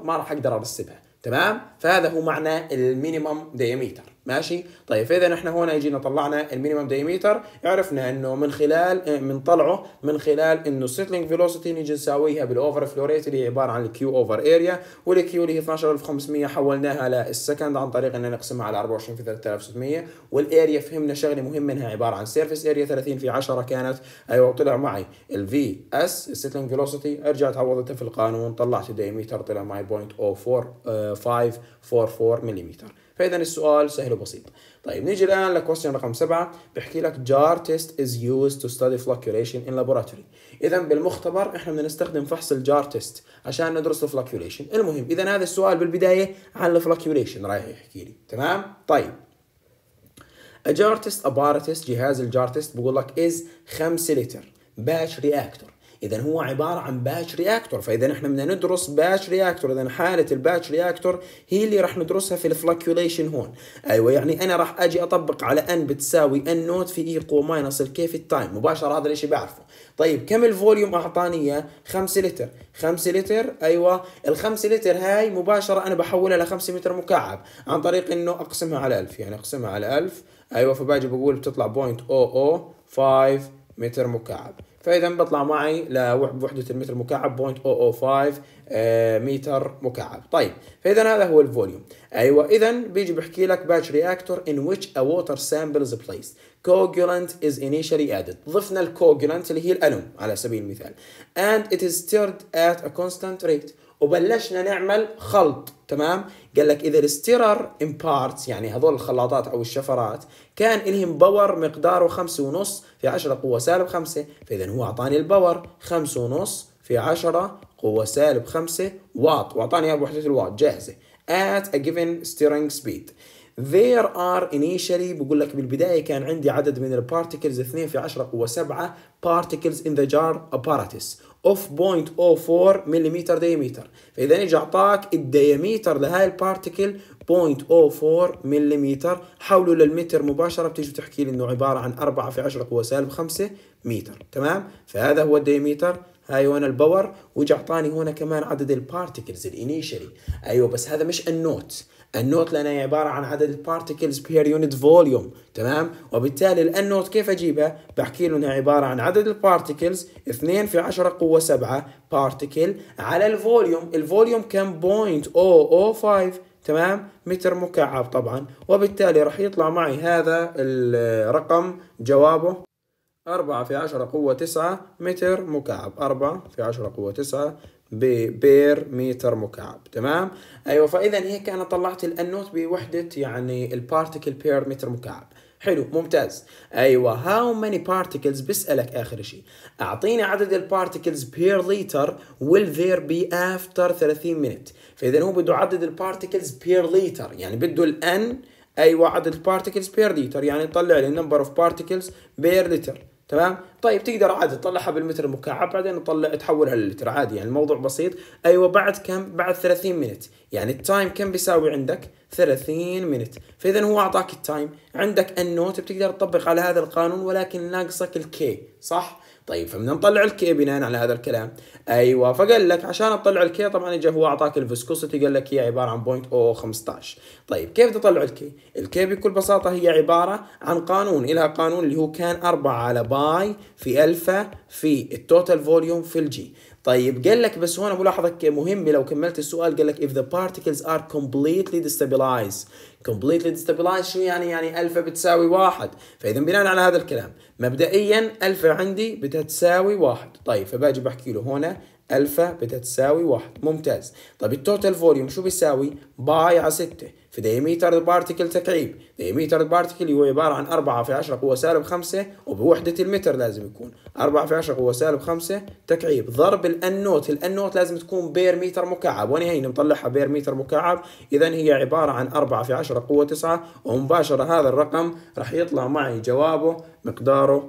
ما راح اقدر ارسبها تمام فهذا هو معنى المينيمم دايمتر ماشي طيب فاذا احنا هنا يجينا طلعنا المينيمم دايمتر عرفنا انه من خلال آه، من طلعه من خلال انه السيتلينج فيلوسيتي نيجي نساويها بالاوفر فلو ريت اللي هي عباره عن الكيو اوفر اريا والكيو اللي هي 12500 حولناها للسكند عن طريق اننا نقسمها على 24 في 3600 والاريا فهمنا شغله مهمه انها عباره عن سيرفيس اريا 30 في 10 كانت ايوه طلع معي الفي اس السيتلينج فيلوسيتي رجعت عوضتها في القانون طلعت دايمتر طلع معي 0.045444 ملم فاذا السؤال سهل وبسيط طيب نيجي الان لكويستشن رقم سبعة بيحكي لك جار تيست از يوز تو ستدي فلوكيوليشن ان لابوراتوري اذا بالمختبر احنا بدنا نستخدم فحص الجار تيست عشان ندرس الفلوكيوليشن المهم اذا هذا السؤال بالبدايه عن الفلوكيوليشن رايح يحكي لي تمام طيب تيست ابارتست جهاز الجار تيست بقول لك از 5 لتر باتش رياكتور اذا هو عباره عن باتش رياكتور فاذا احنا بدنا ندرس باتش رياكتور اذا حاله الباتش رياكتور هي اللي راح ندرسها في الفلكيوليشن هون ايوه يعني انا راح اجي اطبق على ان بتساوي ان نوت في اي قوه ماينس الكي في التايم مباشره هذا الشيء بعرفه طيب كم الفوليوم اعطاني اياه 5 لتر 5 لتر ايوه ال 5 لتر هاي مباشره انا بحولها ل 5 متر مكعب عن طريق انه اقسمها على 1000 يعني اقسمها على 1000 ايوه فباجي بقول بتطلع 0.005 متر مكعب فاذا بطلع معي لوحده المتر مكعب 0.005 آه، متر مكعب طيب فاذا هذا هو الفوليوم ايوه اذا بيجي بحكي لك باتش رياكتور in which a water sample is placed coagulant is initially added ضفنا الكوجولانت اللي هي الالوم على سبيل المثال and it is stirred at a constant rate وبلشنا نعمل خلط تمام قال لك اذا الستيرر امبارتس يعني هذول الخلاطات او الشفرات كان لهم باور مقداره خمسة ونص في عشرة قوة سالب خمسة فاذا هو اعطاني الباور خمسة ونص في عشرة قوة سالب خمسة واط واعطاني بوحدة الواط جاهزة at a given steering speed there are initially بقول لك بالبداية كان عندي عدد من البارتكلز 2 في 10 قوة 7 particles in the jar apparatus اوف بوينت او 4 ملم دايمتر فاذا اجى اعطاك الدايمتر لهاي البارتكل 0.04 ملم حوله للمتر مباشره بتيجي بتحكي لي انه عباره عن 4 في 10 قوه سالب 5 متر تمام فهذا هو الدايمتر هاي هون الباور واجى اعطاني هون كمان عدد البارتكلز الانيشالي ايوه بس هذا مش النوت النوت لنا عباره عن عدد البارتكلز بير يونت فوليوم تمام وبالتالي الان نوت كيف اجيبها بحكي له انها عباره عن عدد البارتكلز 2 في 10 قوه 7 بارتكل على الفوليوم الفوليوم كان 0.005 تمام متر مكعب طبعا وبالتالي راح يطلع معي هذا الرقم جوابه 4 في 10 قوة 9 متر مكعب 4 في 10 قوة 9 ببير متر مكعب تمام ايوه فاذا هيك انا طلعت الانوت بوحده يعني البارتكل بير متر مكعب حلو ممتاز ايوه هاو ماني بارتكلز بسالك اخر شيء اعطيني عدد البارتكلز بير لتر ويل ذير بي افتر 30 مينت فاذا هو بده عدد البارتكلز بير لتر يعني بده الان ايوه عدد البارتكلز بير لتر يعني طلع لي نمبر اوف بارتكلز بير لتر تمام طيب تقدر عادي تطلعها بالمتر المكعب بعدين تطلع تحولها للتر عادي يعني الموضوع بسيط ايوه بعد كم بعد 30 منت يعني التايم كم بيساوي عندك 30 منت فاذا هو اعطاك التايم عندك النوت بتقدر تطبق على هذا القانون ولكن ناقصك الكي صح طيب فبدنا نطلع الكي بناء على هذا الكلام ايوه فقال لك عشان تطلع الكي طبعا اجى هو اعطاك الفيسكوسيتي قال لك هي عباره عن بوينت او 15 طيب كيف تطلع الكي الكي بكل بساطه هي عباره عن قانون لها قانون اللي هو كان 4 على باي في الفا في التوتال فوليوم في الجي طيب قال لك بس هون ملاحظه مهمه لو كملت السؤال قال لك if the particles are completely destabilized completely destabilized شو يعني يعني الفا بتساوي واحد فاذا بناء على هذا الكلام مبدئيا الفا عندي بدها تساوي واحد طيب فباجي بحكي له هنا الفا بدها تساوي واحد ممتاز طيب التوتال فوليوم شو بيساوي باي على 6 في دايميتر بارتكل تكعيب ديميتر بارتكل هو عبارة عن 4 في 10 قوة سالب 5 وبوحدة المتر لازم يكون 4 في 10 قوة سالب 5 تكعيب ضرب الأنوت الأنوت لازم تكون بير متر مكعب وأنا هي مطلعها بير متر مكعب إذا هي عبارة عن 4 في 10 قوة 9 ومباشرة هذا الرقم راح يطلع معي جوابه مقداره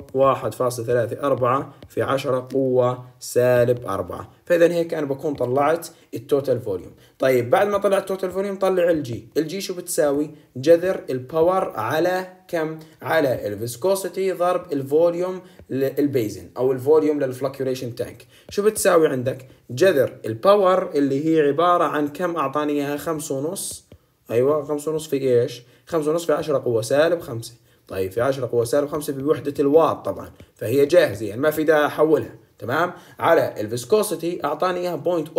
1.34 في 10 قوة سالب 4 فإذا هيك أنا بكون طلعت التوتال فوليوم طيب بعد ما طلعت التوتال فوليوم طلع الجي الجي شو بتساوي جذر الباور على كم على الفيسكوسيتي ضرب الفوليوم للبيزن او الفوليوم للفلكيوريشن تانك شو بتساوي عندك جذر الباور اللي هي عبارة عن كم أعطاني إياها 5.5 ونص أيوة 5.5 ونص في إيش 5.5 ونص في 10 قوة سالب 5 طيب في 10 قوة سالب 5 بوحدة الواط طبعا فهي جاهزة يعني ما في داعي احولها تمام على الفيسكوسيتي اعطاني اياها 0.0015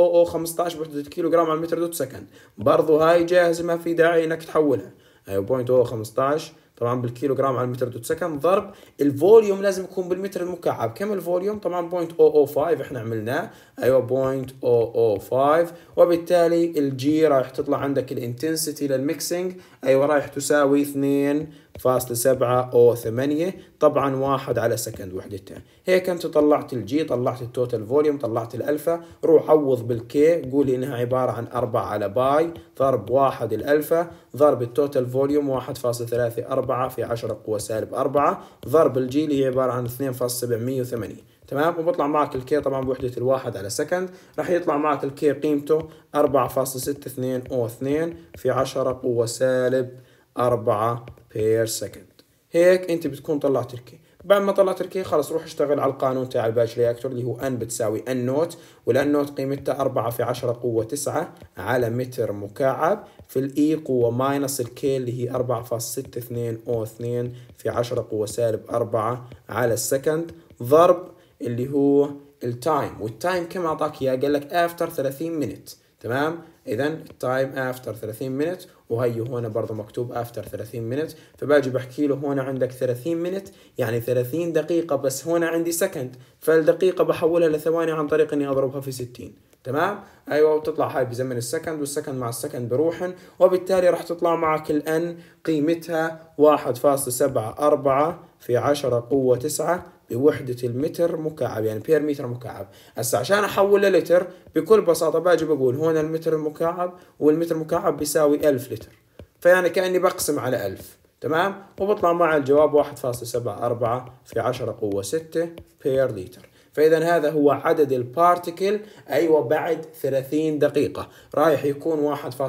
بوحدة الكيلو جرام على المتر دوت سكند برضه هاي جاهزة ما في داعي انك تحولها أيوة 0.015 طبعا بالكيلو جرام على المتر دوت سكند ضرب الفوليوم لازم يكون بالمتر المكعب كم الفوليوم طبعا 0.005 احنا عملناه ايوه 0.005 وبالتالي الجي رايح تطلع عندك الانتنسيتي للميكسينج ايوه رايح تساوي 2 فاصلة سبعة أو ثمانية طبعا واحد على سكند وحدتين هيك أنت طلعت الجي طلعت التوتال فوليوم طلعت الألفا روح عوض بالكي قولي إنها عبارة عن أربعة على باي ضرب واحد الألفا ضرب التوتال فوليوم واحد فاصلة ثلاثة أربعة في عشرة قوة سالب أربعة ضرب الجي اللي هي عبارة عن اثنين فاصلة سبعمية وثمانية تمام وبطلع معك الكي طبعا بوحدة الواحد على سكند راح يطلع معك الكي قيمته أربعة فاصلة ستة اثنين أو اثنين في عشرة قوة سالب أربعة بير سكند هيك انت بتكون طلعت الكي بعد ما طلعت الكي خلص روح اشتغل على القانون تاع الباتش رياكتور اللي هو ان بتساوي ان نوت والان نوت قيمتها 4 في 10 قوة 9 على متر مكعب في الاي e قوة ماينس الكي اللي هي 4.62 او 2 في 10 قوة سالب 4 على السكند ضرب اللي هو التايم والتايم كم اعطاك اياه قال لك افتر 30 مينت تمام اذا التايم افتر 30 مينت وهي هنا برضه مكتوب افتر 30 مينت فباجي بحكي له هنا عندك 30 مينت يعني 30 دقيقه بس هنا عندي سكند فالدقيقه بحولها لثواني عن طريق اني اضربها في 60 تمام ايوه وتطلع هاي بزمن السكند والسكند مع السكند بروحن وبالتالي راح تطلع معك الان قيمتها 1.74 في 10 قوه 9 بوحدة المتر مكعب يعني بير متر مكعب هسا عشان أحول لتر بكل بساطة باجي بقول هون المتر المكعب والمتر المكعب بيساوي ألف لتر فيعني كأني بقسم على ألف تمام وبطلع مع الجواب واحد سبعة أربعة في عشرة قوة ستة بير لتر فاذا هذا هو عدد البارتيكل ايوه بعد 30 دقيقه رايح يكون 1.74 في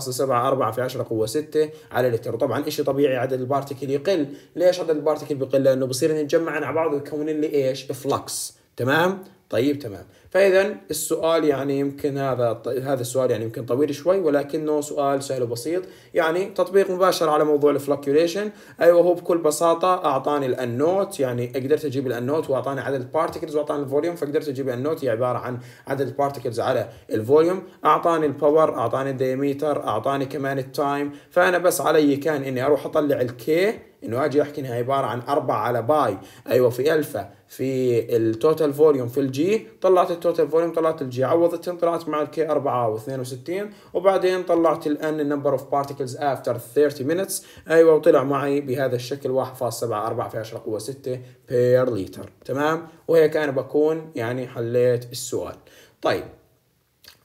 10 قوه 6 على لتر طبعا شيء طبيعي عدد البارتيكل يقل ليش عدد البارتيكل بيقل لانه بصير نتجمع مع بعض ويكون لي ايش فلكس تمام طيب تمام فاذا السؤال يعني يمكن هذا هذا السؤال يعني يمكن طويل شوي ولكنه سؤال سهل وبسيط يعني تطبيق مباشر على موضوع الفلكيوليشن ايوه هو بكل بساطه اعطاني الانوت يعني قدرت اجيب الانوت واعطاني عدد البارتكلز واعطاني الفوليوم فقدرت اجيب الانوت هي عباره عن عدد البارتكلز على الفوليوم اعطاني الباور اعطاني الديميتر اعطاني كمان التايم فانا بس علي كان اني اروح اطلع الكي انه اجي احكي انها عباره عن 4 على باي ايوه في الفا في التوتال فوليوم في الجي طلعت التوتال فوليوم طلعت الجي عوضتهم طلعت مع الكي 4 و62 وبعدين طلعت الان النمبر اوف بارتكلز افتر 30 مينتس ايوه وطلع معي بهذا الشكل 1.74 في 10 قوه 6 بير لتر تمام وهيك انا بكون يعني حليت السؤال طيب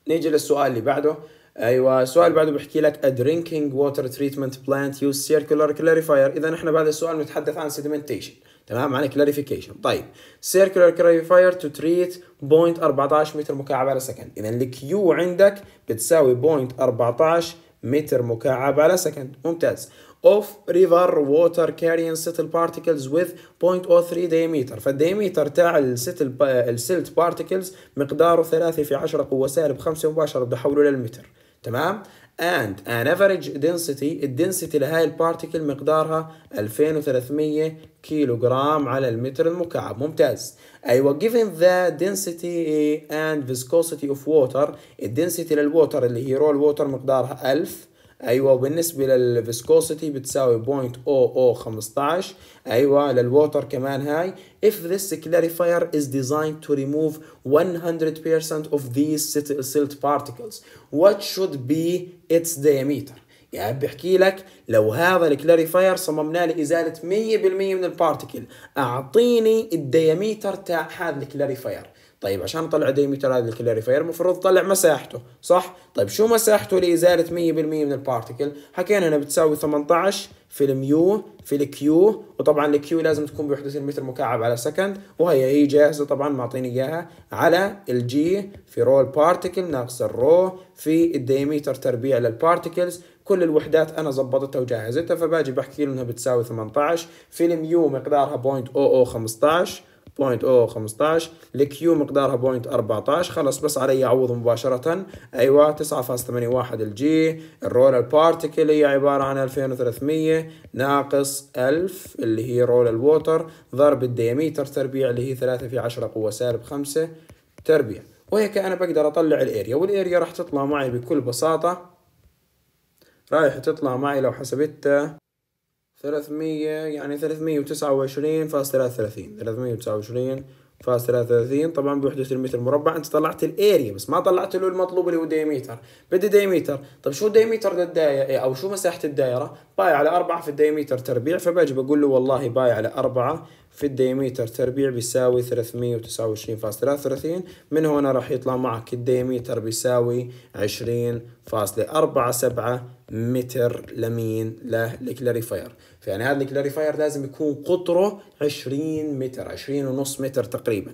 نيجي للسؤال اللي بعده ايوه السؤال بعده بحكي لك a drinking water treatment plant use circular clarifier اذا احنا بعد السؤال بنتحدث عن sedimentation تمام عن clarification طيب circular clarifier to treat 0.14 متر مكعب على سكند اذا الكيو عندك بتساوي 0.14 متر مكعب على سكند ممتاز of river water carrying settled particles with 0.03 diameter فالديميتر تاع السيتل السيلت بارتكلز مقداره 3 في 10 قوة سالب 5 مباشرة بدي احوله للمتر تمام and an average density الدنسيتي لهاي البارتيكل مقدارها 2300 كيلو جرام على المتر المكعب ممتاز ايوه given the density and viscosity of water الدنسيتي للووتر اللي هي رول ووتر مقدارها 1000 ايوه وبالنسبه للفيسكوسيتي بتساوي 0.0015 ايوه للووتر كمان هاي if this clarifier is designed to remove 100% of these silt particles what should be its diameter يعني بحكي لك لو هذا الكلاريفاير صممناه لازاله 100% من البارتكل اعطيني الدياميتر تاع هذا الكلاريفاير طيب عشان اطلع ديميتر هذا الكلاريفاير المفروض اطلع مساحته صح طيب شو مساحته لازاله 100% من البارتكل حكينا انها بتساوي 18 في الميو في الكيو وطبعا الكيو لازم تكون بوحدة المتر مكعب على سكند وهي هي جاهزة طبعا معطيني اياها على الجي في رو بارتيكل ناقص الرو في الديميتر تربيع للبارتكلز كل الوحدات انا ظبطتها وجهزتها فباجي بحكي له انها بتساوي 18 في الميو مقدارها 0.0015 او 15 الكيو مقدارها 14 خلص بس علي اعوض مباشرة ايوه 9.81 الجي الرولر بارتكل هي عبارة عن 2300 ناقص 1000 اللي هي رول الووتر ضرب الدياميتر تربيع اللي هي 3 في 10 قوة سالب 5 تربيع وهيك انا بقدر اطلع الاريا والاريا راح تطلع معي بكل بساطة رايح تطلع معي لو حسبتها 300 يعني 329.33 329.33 طبعا بوحدة المتر مربع انت طلعت الاريا بس ما طلعت له المطلوب اللي هو ديميتر بدي ديميتر طب شو ديميتر الدايرة إيه، او شو مساحة الدائرة باي على 4 في الديميتر تربيع فباجي بقول له والله باي على 4 في الديميتر تربيع بيساوي 329.33 من هنا راح يطلع معك الديميتر بيساوي 20.47 متر لمين للكلاريفاير فيعني هذا الكلاريفاير لازم يكون قطره 20 متر 20 ونص متر تقريبا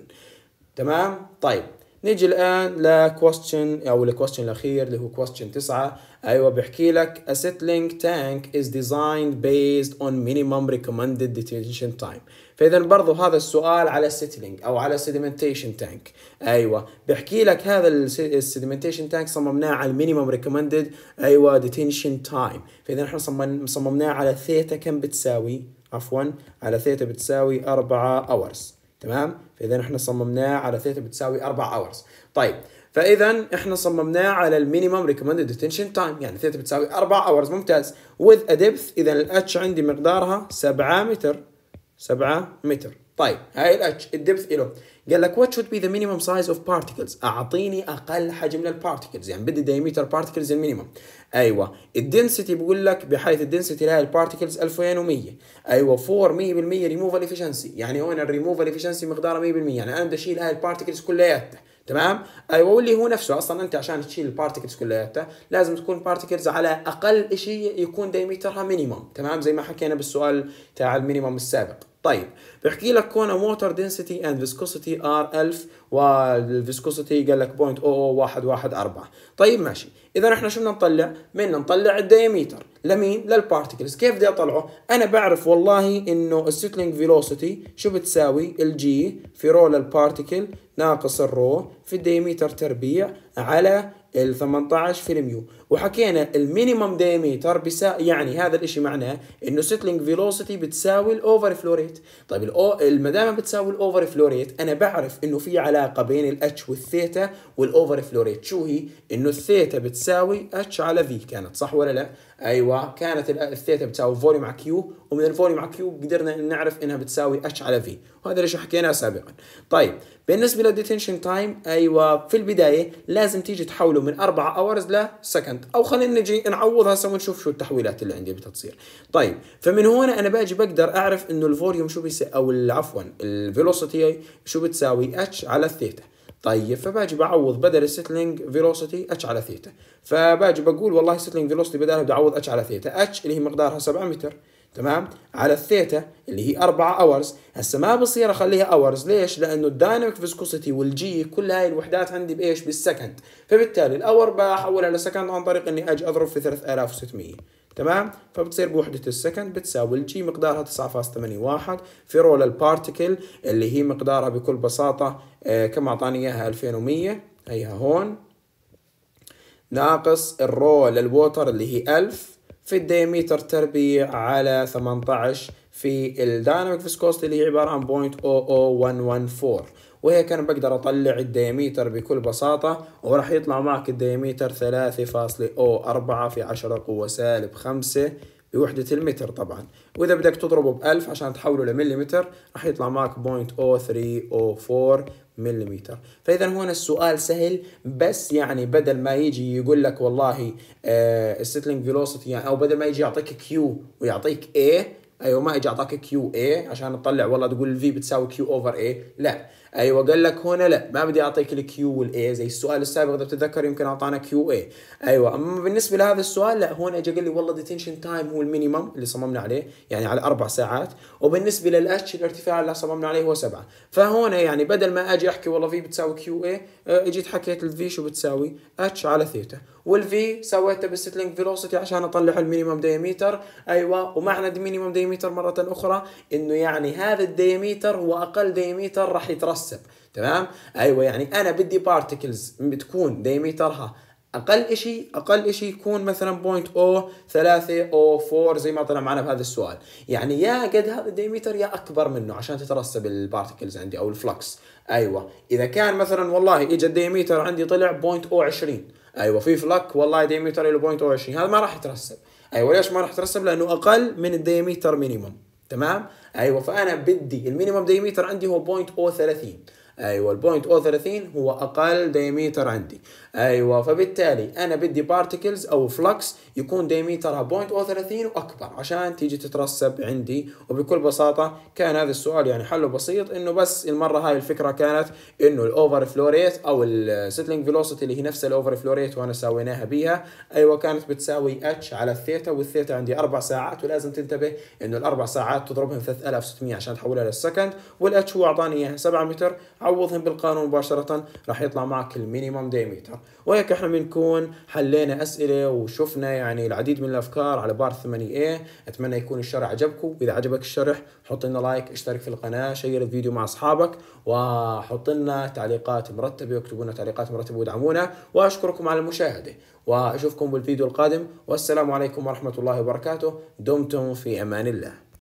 تمام طيب نيجي الان لكويستشن او الكويستشن الاخير اللي هو كويستشن 9 ايوه بيحكي لك a settling tank is designed based on minimum recommended detention time فاذا برضو هذا السؤال على السيتلينج او على السيدمنتيشن تانك ايوه بحكي لك هذا السيدمنتيشن تانك صممناه على المينيمم ريكومندد ايوه ديتنشن تايم فاذا احنا صممناه على ثيتا كم بتساوي عفوا على ثيتا بتساوي 4 اورز تمام فاذا احنا صممناه على ثيتا بتساوي 4 اورز طيب فاذا احنا صممناه على المينيمم ريكومندد ديتنشن تايم يعني ثيتا بتساوي 4 اورز ممتاز وذ ا ديبث اذا الاتش عندي مقدارها 7 متر 7 متر طيب هاي الاتش الدبث له قال لك وات شود بي ذا مينيمم سايز اوف بارتيكلز اعطيني اقل حجم للبارتيكلز يعني بدي دايمتر بارتيكلز المينيمم ايوه الدنسيتي بقول لك بحيث الدنسيتي لهي البارتيكلز 2100 ايوه 4 100% ريموفال افشنسي يعني هون الريموفال افشنسي مقداره 100% يعني انا بدي اشيل هاي البارتيكلز كلياتها تمام ايوه واللي هو نفسه اصلا انت عشان تشيل البارتكلز كلياتها لازم تكون بارتكلز على اقل شيء يكون دايمترها مينيمم تمام زي ما حكينا بالسؤال تاع المينيمم السابق طيب بحكي لك هون موتر density and viscosity are 1000 والفيسكوسيتي قال لك 0.00114 طيب ماشي اذا احنا شو بدنا نطلع؟ بدنا نطلع الدايميتر لمين؟ للبارتكلز كيف بدي اطلعه؟ انا بعرف والله انه السيتلينج فيلوسيتي شو بتساوي الجي في رو للبارتكل ناقص الرو في الدايميتر تربيع على ال 18 في الميو وحكينا المينيمم دايميتر بسا يعني هذا الاشي معناه انه سيتلينج فيلوسيتي بتساوي الاوفر فلوريت طيب ما دام بتساوي الاوفر فلوريت انا بعرف انه في علامه العلاقة بين الاتش والثيتا والاوفر فلو ريت شو هي؟ انه الثيتا بتساوي اتش على في كانت صح ولا لا؟ ايوه كانت الثيتا بتساوي فوليوم على كيو ومن الفوليوم على كيو قدرنا نعرف انها بتساوي اتش على في وهذا اللي حكيناه سابقا طيب بالنسبه للديتنشن تايم ايوه في البدايه لازم تيجي تحوله من 4 اورز لسكند او خلينا نجي نعوضها سوا نشوف شو التحويلات اللي عندي بتصير طيب فمن هون انا باجي بقدر اعرف انه الفوليوم شو بيساوي او عفوا الفيلوسيتي شو بتساوي اتش على الثيتا طيب فباجي بعوض بدل السيتلينج فيلوسيتي اتش على ثيتا فباجي بقول والله السيتلينج فيلوسيتي بدالها بدي اعوض اتش على ثيتا اتش اللي هي مقدارها 7 متر تمام على الثيتا اللي هي 4 اورز هسه ما بصير اخليها اورز ليش لانه الدايناميك فيسكوسيتي والجي كل هاي الوحدات عندي بايش بالسكند فبالتالي الاور بحولها لسكند عن طريق اني اجي اضرب في 3600 تمام فبتصير بوحدة السكند بتساوي الجي مقدارها 9.81 في رول البارتكل اللي هي مقدارها بكل بساطة آه كم أعطاني إياها 2100 هيها هون ناقص الرو الووتر اللي هي 1000 في الديميتر تربيع على 18 في الدايناميك فيسكوستي اللي هي عبارة عن 0.00114 وهي كان بقدر اطلع الدياميتر بكل بساطة وراح يطلع معك الدياميتر 3.04 في 10 قوة سالب 5 بوحدة المتر طبعا وإذا بدك تضربه بألف عشان تحوله لمليمتر راح يطلع معك 0.0304 مليمتر فإذا هون السؤال سهل بس يعني بدل ما يجي يقول لك والله آه، السيتلينج فيلوسيتي يعني أو بدل ما يجي يعطيك كيو ويعطيك اي أيوة ما اجى اعطاك كيو اي عشان تطلع والله تقول الفي بتساوي كيو اوفر اي لا ايوه قال لك هنا لا ما بدي اعطيك الكيو والاي زي السؤال السابق اذا بتتذكر يمكن اعطانا كيو اي ايوه اما بالنسبه لهذا السؤال لا هون اجى قال لي والله ديتنشن تايم هو المينيمم اللي صممنا عليه يعني على اربع ساعات وبالنسبه للاتش الارتفاع اللي صممنا عليه هو سبعه فهون يعني بدل ما اجي احكي والله في بتساوي كيو اي آه، اجيت حكيت الفي شو بتساوي اتش على ثيتا والفي سويته بالستلينج فيلوسيتي عشان اطلع المينيمم دايميتر ايوه ومعنى المينيمم دايميتر مره اخرى انه يعني هذا الدايميتر هو اقل دايميتر راح يترسب تمام ايوه يعني انا بدي بارتكلز بتكون دايميترها اقل شيء اقل شيء يكون مثلا بوينت او 3 او 4 زي ما طلع معنا بهذا السؤال يعني يا قد هذا الديميتر يا اكبر منه عشان تترسب البارتكلز عندي او الفلكس ايوه اذا كان مثلا والله اجى الديميتر عندي طلع بوينت او 20 ايوه في فلك والله ديمتر الى 0.20 هذا ما راح يترسب ايوه ليش ما راح يترسب لانه اقل من الديمتر مينيموم تمام ايوه فانا بدي المينيموم ديمتر عندي هو 30 ايوه ال 30 هو اقل ديمتر عندي ايوه فبالتالي انا بدي بارتكلز او فلكس يكون ديميترها 0.30 واكبر عشان تيجي تترسب عندي وبكل بساطه كان هذا السؤال يعني حله بسيط انه بس المره هاي الفكره كانت انه الاوفر فلو ريت او السيتلينج فيلوسيتي اللي هي نفس الاوفر فلو ريت وانا سويناها بيها ايوه كانت بتساوي اتش على الثيتا والثيتا عندي اربع ساعات ولازم تنتبه انه الاربع ساعات تضربهم 3600 عشان تحولها للسكند والاتش هو اعطاني اياها 7 متر عوضهم بالقانون مباشره راح يطلع معك المينيمم ديميتر وهيك احنا بنكون حلينا اسئله وشفنا يعني العديد من الافكار على بار 8 اي اتمنى يكون الشرح عجبكم واذا عجبك الشرح حط لنا لايك اشترك في القناه شير الفيديو مع اصحابك وحط لنا تعليقات مرتبه واكتبوا لنا تعليقات مرتبه وادعمونا واشكركم على المشاهده واشوفكم بالفيديو القادم والسلام عليكم ورحمه الله وبركاته دمتم في امان الله